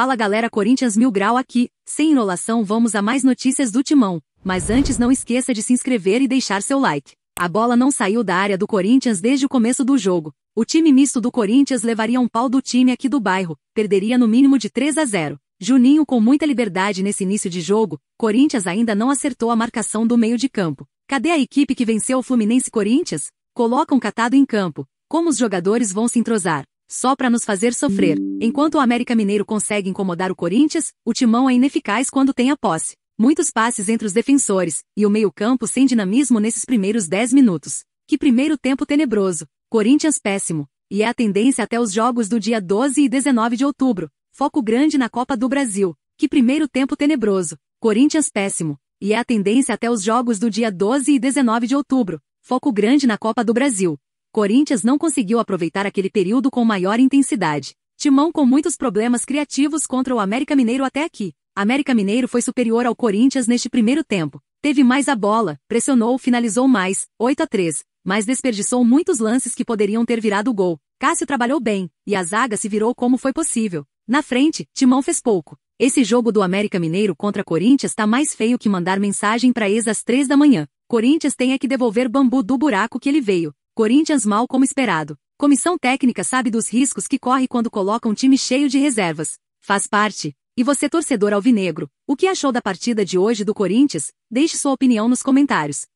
Fala galera Corinthians Mil Grau aqui, sem enrolação vamos a mais notícias do Timão, mas antes não esqueça de se inscrever e deixar seu like. A bola não saiu da área do Corinthians desde o começo do jogo. O time misto do Corinthians levaria um pau do time aqui do bairro, perderia no mínimo de 3 a 0. Juninho com muita liberdade nesse início de jogo, Corinthians ainda não acertou a marcação do meio de campo. Cadê a equipe que venceu o Fluminense Corinthians? Colocam um catado em campo. Como os jogadores vão se entrosar? só para nos fazer sofrer. Enquanto o América Mineiro consegue incomodar o Corinthians, o timão é ineficaz quando tem a posse. Muitos passes entre os defensores, e o meio-campo sem dinamismo nesses primeiros 10 minutos. Que primeiro tempo tenebroso, Corinthians péssimo, e é a tendência até os jogos do dia 12 e 19 de outubro. Foco grande na Copa do Brasil. Que primeiro tempo tenebroso, Corinthians péssimo, e é a tendência até os jogos do dia 12 e 19 de outubro. Foco grande na Copa do Brasil. Corinthians não conseguiu aproveitar aquele período com maior intensidade. Timão com muitos problemas criativos contra o América Mineiro até aqui. América Mineiro foi superior ao Corinthians neste primeiro tempo. Teve mais a bola, pressionou, finalizou mais, 8 a 3, mas desperdiçou muitos lances que poderiam ter virado gol. Cássio trabalhou bem, e a zaga se virou como foi possível. Na frente, Timão fez pouco. Esse jogo do América Mineiro contra Corinthians tá mais feio que mandar mensagem para ex às 3 da manhã. Corinthians tem é que devolver bambu do buraco que ele veio. Corinthians mal como esperado. Comissão técnica sabe dos riscos que corre quando coloca um time cheio de reservas. Faz parte. E você torcedor alvinegro, o que achou da partida de hoje do Corinthians? Deixe sua opinião nos comentários.